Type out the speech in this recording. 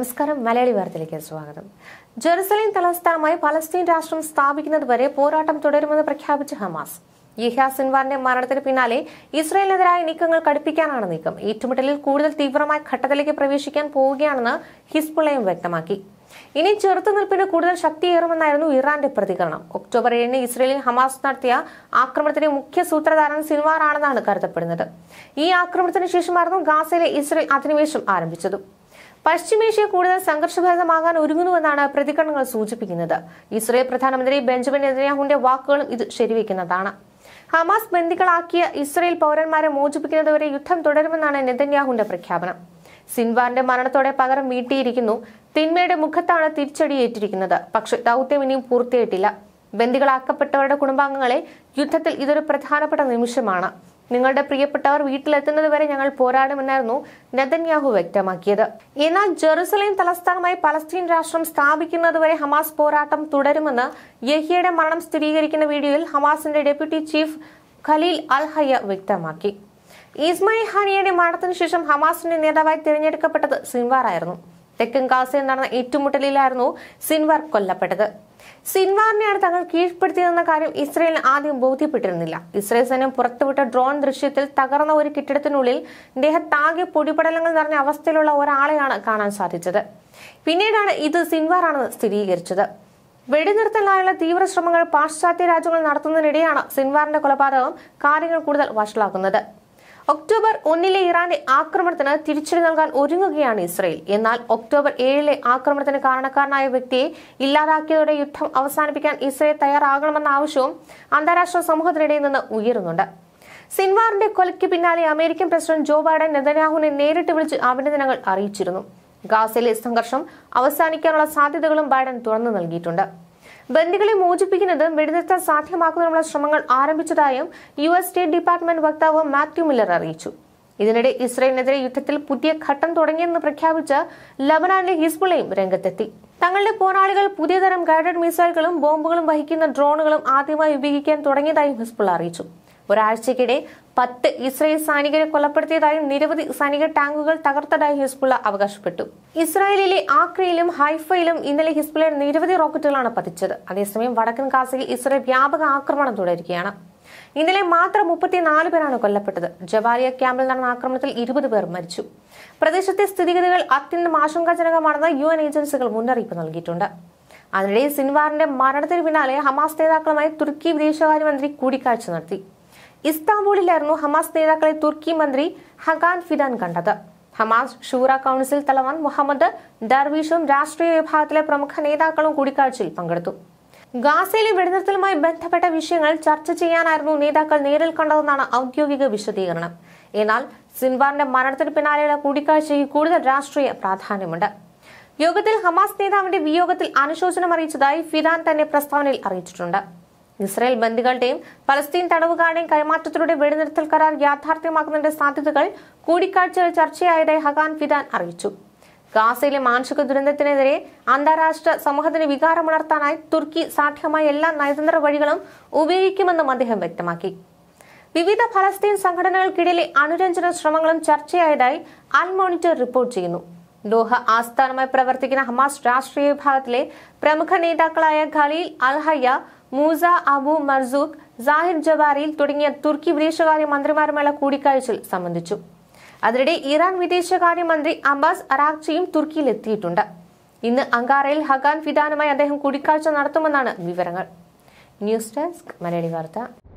നമസ്കാരം മലയാളി വാർത്തയിലേക്ക് സ്വാഗതം ജെറുസലേം തലസ്ഥാനമായി പലസ്തീൻ രാഷ്ട്രം വരെ പോരാട്ടം തുടരുമെന്ന് പ്രഖ്യാപിച്ച ഹമാസ് യഹ്യ സിൻവാറിന്റെ മരണത്തിന് പിന്നാലെ ഇസ്രയേലിനെതിരായ നീക്കങ്ങൾ കടുപ്പിക്കാനാണ് നീക്കം ഏറ്റുമുട്ടലിൽ കൂടുതൽ തീവ്രമായ ഘട്ടത്തിലേക്ക് പ്രവേശിക്കാൻ പോവുകയാണെന്ന് ഹിസ്ബുളയും വ്യക്തമാക്കി ഇനി ചെറുത്തുനിൽപ്പിന് കൂടുതൽ ശക്തിയേറുമെന്നായിരുന്നു ഇറാന്റെ പ്രതികരണം ഒക്ടോബർ ഏഴിന് ഇസ്രയേലിൽ ഹമാസ് നടത്തിയ ആക്രമണത്തിന്റെ മുഖ്യ സൂത്രധാരൻ സിൻവാറാണെന്നാണ് കരുതപ്പെടുന്നത് ഈ ആക്രമണത്തിന് ശേഷമായിരുന്നു ഗാസയിലെ ഇസ്രയേൽ അധിനിവേശം ആരംഭിച്ചത് പശ്ചിമേഷ്യ കൂടുതൽ സംഘർഷഭരിതമാകാൻ ഒരുങ്ങുന്നുവെന്നാണ് പ്രതികരണങ്ങൾ സൂചിപ്പിക്കുന്നത് ഇസ്രയേൽ പ്രധാനമന്ത്രി ബെഞ്ചമിൻ നെതന്യാഹുവിന്റെ വാക്കുകൾ ഇത് ശരിവെക്കുന്നതാണ് ഹമാസ് ബന്ദികളാക്കിയ ഇസ്രയേൽ പൗരന്മാരെ മോചിപ്പിക്കുന്നതുവരെ യുദ്ധം തുടരുമെന്നാണ് നെതന്യാഹുവിന്റെ പ്രഖ്യാപനം സിൻവാറിന്റെ മരണത്തോടെ പകരം വീട്ടിയിരിക്കുന്നു തിന്മയുടെ മുഖത്താണ് തിരിച്ചടിയേറ്റിരിക്കുന്നത് പക്ഷേ ദൌത്യം ഇനിയും പൂർത്തിയായിട്ടില്ല ബന്ദികളാക്കപ്പെട്ടവരുടെ കുടുംബാംഗങ്ങളെ യുദ്ധത്തിൽ ഇതൊരു പ്രധാനപ്പെട്ട നിമിഷമാണ് നിങ്ങളുടെ പ്രിയപ്പെട്ടവർ വീട്ടിലെത്തുന്നത് വരെ ഞങ്ങൾ പോരാടുമെന്നായിരുന്നു നെതന്യാഹു വ്യക്തമാക്കിയത് എന്നാൽ ജെറുസലേം തലസ്ഥാനമായി പലസ്തീൻ രാഷ്ട്രം സ്ഥാപിക്കുന്നതുവരെ ഹമാസ് പോരാട്ടം തുടരുമെന്ന് യഹിയയുടെ മരണം സ്ഥിരീകരിക്കുന്ന വീഡിയോയിൽ ഹമാസിന്റെ deputy chief Khalil al Hayya വ്യക്തമാക്കി ഇസ്മായിൽ ഹാനിയയുടെ മരണത്തിന് ശേഷം ഹമാസിന്റെ നേതാവായി തിരഞ്ഞെടുക്കപ്പെട്ടത് സിൻവാർ ആയിരുന്നു തെക്കൻ കാസയിൽ നടന്ന ഏറ്റുമുട്ടലിലായിരുന്നു സിൻവാർ കൊല്ലപ്പെട്ടത് സിൻവാറിനെയാണ് തങ്ങൾ കീഴ്പ്പെടുത്തിയതെന്ന കാര്യം ഇസ്രയേലിന് ആദ്യം ബോധ്യപ്പെട്ടിരുന്നില്ല ഇസ്രയേൽ സൈന്യം പുറത്തുവിട്ട ഡ്രോൺ ദൃശ്യത്തിൽ തകർന്ന ഒരു കെട്ടിടത്തിനുള്ളിൽ ദേഹത്താകെ പൊടിപടലങ്ങൾ നിറഞ്ഞ അവസ്ഥയിലുള്ള ഒരാളെയാണ് കാണാൻ സാധിച്ചത് പിന്നീടാണ് ഇത് സിൻവാറാണെന്ന് സ്ഥിരീകരിച്ചത് വെടിനിർത്തലിനായുള്ള തീവ്ര ശ്രമങ്ങൾ പാശ്ചാത്യ രാജ്യങ്ങൾ നടത്തുന്നതിനിടെയാണ് സിൻവാറിന്റെ കൊലപാതകം കാര്യങ്ങൾ കൂടുതൽ വഷളാക്കുന്നത് ഒക്ടോബർ ഒന്നിലെ ഇറാന്റെ ആക്രമണത്തിന് തിരിച്ചടി നൽകാൻ ഒരുങ്ങുകയാണ് ഇസ്രയേൽ എന്നാൽ ഒക്ടോബർ ഏഴിലെ ആക്രമണത്തിന് കാരണക്കാരനായ വ്യക്തിയെ ഇല്ലാതാക്കിയതോടെ യുദ്ധം അവസാനിപ്പിക്കാൻ ഇസ്രയേൽ തയ്യാറാകണമെന്ന ആവശ്യവും അന്താരാഷ്ട്ര സമൂഹത്തിനിടയിൽ നിന്ന് ഉയരുന്നുണ്ട് സിൻവാറിന്റെ കൊലയ്ക്ക് പിന്നാലെ അമേരിക്കൻ പ്രസിഡന്റ് ജോ ബൈഡൻ നെതന്യാഹുവിനെ നേരിട്ട് വിളിച്ച് അഭിനന്ദനങ്ങൾ അറിയിച്ചിരുന്നു ഗാസയിലെ സംഘർഷം അവസാനിക്കാനുള്ള സാധ്യതകളും ബൈഡൻ തുറന്നു നൽകിയിട്ടുണ്ട് ബന്ദികളെ മോചിപ്പിക്കുന്നത് വെടിനിർത്താൻ സാധ്യമാക്കുന്നതിനുള്ള ശ്രമങ്ങൾ ആരംഭിച്ചതായും യു എസ് സ്റ്റേറ്റ് ഡിപ്പാർട്ട്മെന്റ് വക്താവ് മാത്യു മില്ലർ അറിയിച്ചു ഇതിനിടെ ഇസ്രയേലിനെതിരെ യുദ്ധത്തിൽ പുതിയ ഘട്ടം തുടങ്ങിയെന്ന് പ്രഖ്യാപിച്ച ലബനാനിലെ ഹിസ്ബുളയും രംഗത്തെത്തി തങ്ങളുടെ പോരാളികൾ പുതിയതരം ഗൈഡഡ് മിസൈലുകളും ബോംബുകളും വഹിക്കുന്ന ഡ്രോണുകളും ആദ്യമായി ഉപയോഗിക്കാൻ തുടങ്ങിയതായും ഹിസ്ബുള അറിയിച്ചു ഒരാഴ്ചക്കിടെ പത്ത് ഇസ്രായേൽ സൈനികരെ കൊലപ്പെടുത്തിയതായി നിരവധി സൈനിക ടാങ്കുകൾ തകർത്തതായും ഹിസ്ബുള്ള അവകാശപ്പെട്ടു ഇസ്രായേലിലെ ആക്രയിലും ഹൈഫയിലും ഇന്നലെ ഹിസ്ബുള്ളയുടെ നിരവധി റോക്കറ്റുകളാണ് പതിച്ചത് അതേസമയം വടക്കൻ ഗാസയിൽ ഇസ്രായേൽ വ്യാപക ആക്രമണം തുടരുകയാണ് ഇന്നലെ മാത്രം മുപ്പത്തിനാല് പേരാണ് കൊല്ലപ്പെട്ടത് ജവാലിയ ക്യാമ്പിൽ നടന്ന ആക്രമണത്തിൽ ഇരുപത് പേർ മരിച്ചു പ്രദേശത്തെ സ്ഥിതിഗതികൾ അത്യന്തം ആശങ്കാജനകമാണെന്ന് യു എൻ ഏജൻസികൾ മുന്നറിയിപ്പ് നൽകിയിട്ടുണ്ട് അതിനിടെ സിൻവാറിന്റെ മരണത്തിന് പിന്നാലെ ഹമാസ് നേതാക്കളുമായി തുർക്കി വിദേശകാര്യമന്ത്രി കൂടിക്കാഴ്ച നടത്തി ഇസ്താംബൂളിലായിരുന്നു ഹമാസ് നേതാക്കളെ തുർക്കി മന്ത്രി ഹഗാൻ ഫിദാൻ കണ്ടത് ഹമാസ് ഷൂറ കൗൺസിൽ തലവൻ മുഹമ്മദ് ദർവീഷും രാഷ്ട്രീയ വിഭാഗത്തിലെ പ്രമുഖ നേതാക്കളും കൂടിക്കാഴ്ചയിൽ പങ്കെടുത്തു ഗാസയിലെ വെടിനിർത്തലുമായി ബന്ധപ്പെട്ട വിഷയങ്ങൾ ചർച്ച ചെയ്യാനായിരുന്നു നേതാക്കൾ നേരിൽ കണ്ടതെന്നാണ് ഔദ്യോഗിക വിശദീകരണം എന്നാൽ സിൻവാറിന്റെ മരണത്തിന് പിന്നാലെയുള്ള കൂടിക്കാഴ്ചയ്ക്ക് കൂടുതൽ രാഷ്ട്രീയ പ്രാധാന്യമുണ്ട് യോഗത്തിൽ ഹമാസ് നേതാവിന്റെ വിയോഗത്തിൽ അനുശോചനം അറിയിച്ചതായി ഫിദാൻ തന്നെ പ്രസ്താവനയിൽ അറിയിച്ചിട്ടുണ്ട് ഇസ്രായേൽ ബന്ധുക്കളുടെയും പലസ്തീൻ തടവുകാരുടെയും കൈമാറ്റത്തിലൂടെ വെടിനിർത്തൽ കരാർ യാഥാർത്ഥ്യമാക്കുന്നതിന്റെ സാധ്യതകൾ കൂടിക്കാഴ്ചയിൽ ചർച്ചയായതായി ഹഗാൻ ഫിദാൻ അറിയിച്ചു ഗാസയിലെ മാനുഷിക ദുരന്തത്തിനെതിരെ അന്താരാഷ്ട്ര സമൂഹത്തിന് വികാരമുണർത്താനായി തുർക്കി സാധ്യമായ എല്ലാ നയതന്ത്ര വഴികളും ഉപയോഗിക്കുമെന്നും അദ്ദേഹം വ്യക്തമാക്കി വിവിധ ഫലസ്തീൻ സംഘടനകൾക്കിടയിലെ അനുരഞ്ജന ശ്രമങ്ങളും ചർച്ചയായതായി അൺമോണിറ്റർ റിപ്പോർട്ട് ചെയ്യുന്നു ദോഹ ആസ്ഥാനമായി പ്രവർത്തിക്കുന്ന ഹമാസ് രാഷ്ട്രീയ വിഭാഗത്തിലെ പ്രമുഖ നേതാക്കളായ Khalil al Hayya Musa Abu Marzouk സാഹിബ് ജവാറിയിൽ തുടങ്ങിയ തുർക്കി വിദേശകാര്യ മന്ത്രിമാരുമായുള്ള കൂടിക്കാഴ്ചയിൽ സംബന്ധിച്ചു അതിനിടെ ഇറാൻ വിദേശകാര്യമന്ത്രി അബ്ബാസ് അറാക്ചിയും തുർക്കിയിൽ എത്തിയിട്ടുണ്ട് ഇന്ന് അങ്കാറയിൽ ഹഗാൻ ഫിദാനുമായി അദ്ദേഹം കൂടിക്കാഴ്ച നടത്തുമെന്നാണ് വിവരങ്ങൾ ന്യൂസ് ഡെസ്ക് മലയാളി വാർത്ത